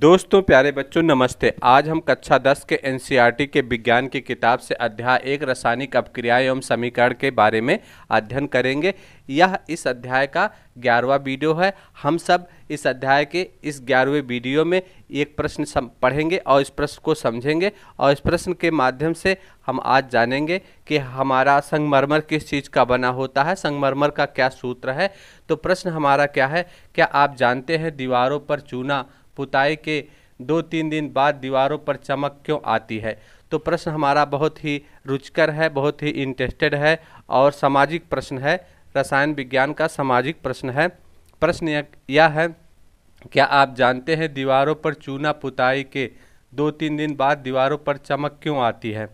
दोस्तों प्यारे बच्चों नमस्ते आज हम कक्षा 10 के एनसीईआरटी e के विज्ञान की किताब से अध्याय एक रासायनिक अपक्रिया एवं समीकरण के बारे में अध्ययन करेंगे यह इस अध्याय का ग्यारहवा वीडियो है हम सब इस अध्याय के इस ग्यारहवें वीडियो में एक प्रश्न पढ़ेंगे और इस प्रश्न को समझेंगे और इस प्रश्न के माध्यम से हम आज जानेंगे कि हमारा संगमरमर किस चीज़ का बना होता है संगमरमर का क्या सूत्र है तो प्रश्न हमारा क्या है क्या आप जानते हैं दीवारों पर चूना पुताई के दो तीन दिन बाद दीवारों पर चमक क्यों आती है तो प्रश्न हमारा बहुत ही रुचकर है बहुत ही इंटरेस्टेड है और सामाजिक प्रश्न है रसायन विज्ञान का सामाजिक प्रश्न है प्रश्न यह है क्या आप जानते हैं दीवारों पर चूना पुताई के दो तीन दिन बाद दीवारों पर चमक क्यों आती है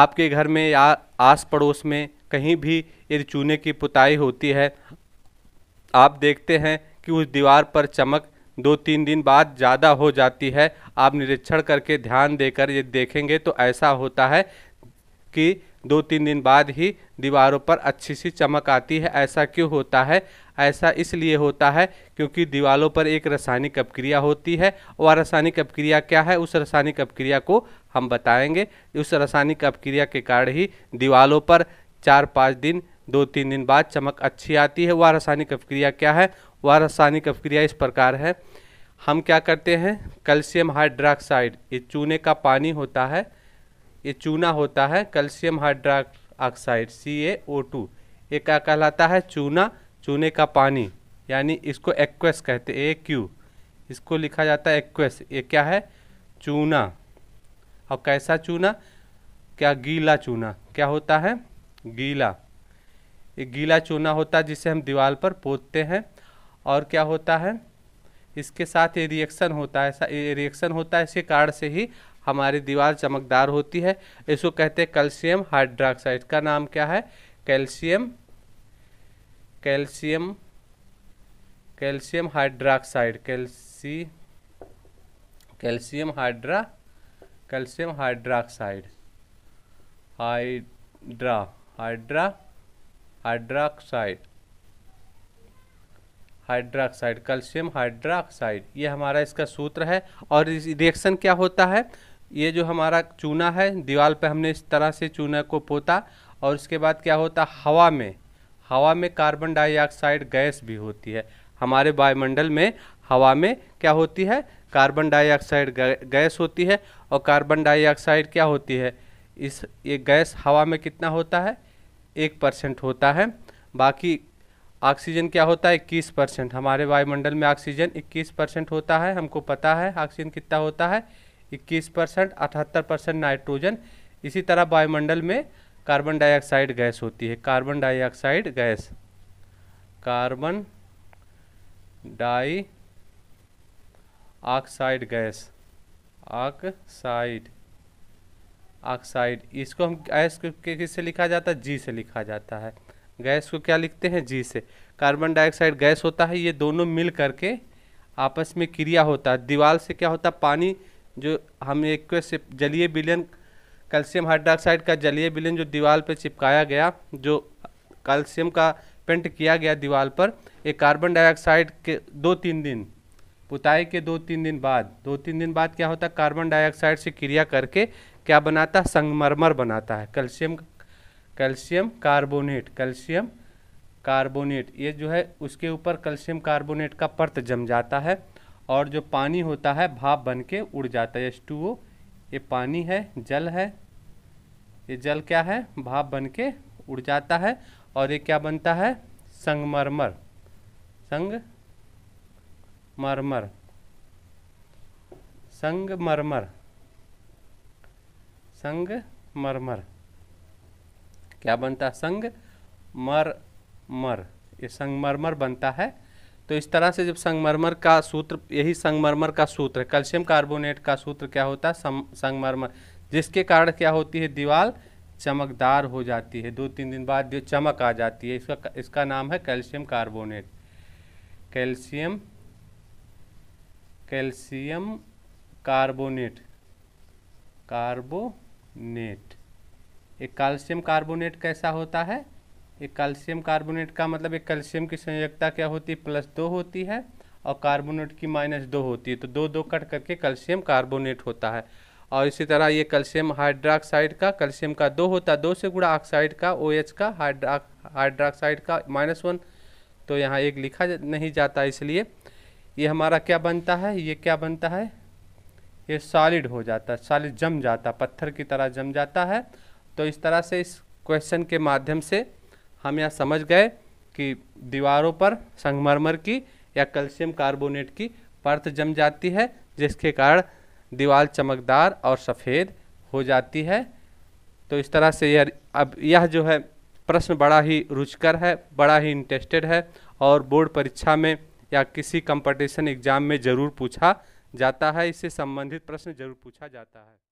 आपके घर में या आस पड़ोस में कहीं भी यदि चूने की पुताई होती है आप देखते हैं कि उस दीवार पर चमक दो तीन दिन बाद ज़्यादा हो जाती है आप निरीक्षण करके ध्यान देकर ये देखेंगे तो ऐसा होता है कि दो तीन दिन बाद ही दीवारों पर अच्छी सी चमक आती है ऐसा क्यों होता है ऐसा इसलिए होता है क्योंकि दीवारों पर एक रासायनिक अपक्रिया होती है और रासायनिक अपक्रिया क्या है उस रासायनिक अपक्रिया को हम बताएंगे उस रासायनिक अपक्रिया के कारण ही दीवारों पर चार पाँच दिन दो तीन दिन बाद चमक अच्छी आती है वह रासायनिक अभिक्रिया क्या है वह रासायनिक अभिक्रिया इस प्रकार है हम क्या करते हैं कैल्शियम हाइड्रोक्साइड ये चूने का पानी होता है ये चूना होता है calcium hydroxide C A O two ये क्या कहलाता है चूना चूने का पानी यानी इसको एक्वेस कहते हैं ए क्यू इसको लिखा जाता है एक्वेस ये क्या है चूना और कैसा चूना क्या गीला चूना क्या होता है गीला एक गीला चूना होता है जिसे हम दीवार पर पोतते हैं और क्या होता है इसके साथ ये रिएक्शन होता है ऐसा ये रिएक्शन होता है इसके कारण से ही हमारी दीवार चमकदार होती है इसको कहते हैं कैल्शियम हाइड्रोक्साइड का नाम क्या है कैल्शियम कैल्शियम कैल्शियम हाइड्रोक्साइड कैल्सी कैल्शियम हाइड्रा कैल्शियम हाइड्रोक्साइड हाइड्रा हाइड्रा हाइड्राक्साइड हाइड्राक्साइड कैल्शियम हाइड्राक्साइड ये हमारा इसका सूत्र है और इस रिएक्शन क्या होता है ये जो हमारा चूना है दीवार पे हमने इस तरह से चूना को पोता और उसके बाद क्या होता है हवा में हवा में कार्बन डाइऑक्साइड गैस भी होती है हमारे वायुमंडल में हवा में क्या होती है कार्बन डाइऑक्साइड गैस होती है और कार्बन डाइऑक्साइड क्या होती है इस ये गैस हवा में कितना होता है एक परसेंट होता है बाकी ऑक्सीजन क्या होता है इक्कीस परसेंट हमारे वायुमंडल में ऑक्सीजन इक्कीस परसेंट होता है हमको पता है ऑक्सीजन कितना होता है इक्कीस परसेंट अठहत्तर परसेंट नाइट्रोजन इसी तरह वायुमंडल में कार्बन डाइऑक्साइड गैस होती है carbon dioxide gas carbon dioxide gas oxide oxide इसको हम गैस को किससे लिखा जाता है जी से लिखा जाता है गैस को क्या लिखते हैं जी से कार्बन डाइऑक्साइड गैस होता है ये दोनों मिल करके आपस में क्रिया होता है दीवार से क्या होता है पानी जो हम एक जलीय बिलियन कैल्शियम हाइड्रोक्साइड का जलीय बिलियन जो दीवार पर चिपकाया गया जो कैल्शियम का पेंट किया गया दीवार पर ये कार्बन डाइऑक्साइड के दो तीन दिन पुताई के दो तीन दिन बाद दो तीन दिन बाद क्या होता है कार्बन डाइऑक्साइड से क्रिया करके क्या बनाता है संगमरमर बनाता है calcium calcium carbonate calcium carbonate ये जो है उसके ऊपर कैल्शियम कार्बोनेट का परत जम जाता है और जो पानी होता है भाप बन के उड़ जाता है एस ओ ये पानी है जल है ये जल क्या है भाप बन के उड़ जाता है और ये क्या बनता है संगमरमर संग मरमर संगमरमर संगमरमर क्या बनता है संग मर मर ये संगमरमर बनता है तो इस तरह से जब संगमरमर का सूत्र यही संगमरमर का सूत्र कैल्शियम कार्बोनेट का सूत्र क्या होता है संगमरमर जिसके कारण क्या होती है दीवार चमकदार हो जाती है दो तीन दिन बाद जो चमक आ जाती है इसका इसका नाम है calcium carbonate calcium calcium carbonate carbonate एक कैल्शियम कार्बोनेट कैसा होता है एक कैल्शियम कार्बोनेट का मतलब एक कैल्शियम की संयोगता क्या होती है प्लस दो होती है और कार्बोनेट की माइनस दो होती है तो दो दो कट करके कैल्शियम कार्बोनेट होता है और इसी तरह ये कैल्शियम हाइड्राक्साइड का कैल्शियम का दो होता है दो से गुड़ा ऑक्साइड का ओ OH का हाइड्रा हाइड्राक्साइड का माइनस वन तो यहाँ एक लिखा नहीं जाता इसलिए ये हमारा क्या बनता है ये क्या बनता है ये सॉलिड हो जाता है सॉलिड जम जाता पत्थर की तरह जम जाता है तो इस तरह से इस क्वेश्चन के माध्यम से हम यहाँ समझ गए कि दीवारों पर संगमरमर की या कैल्शियम कार्बोनेट की परत जम जाती है जिसके कारण दीवार चमकदार और सफ़ेद हो जाती है तो इस तरह से यह अब यह जो है प्रश्न बड़ा ही रुचकर है बड़ा ही इंटरेस्टेड है और बोर्ड परीक्षा में या किसी कंपटीशन एग्जाम में जरूर पूछा जाता है इससे संबंधित प्रश्न जरूर पूछा जाता है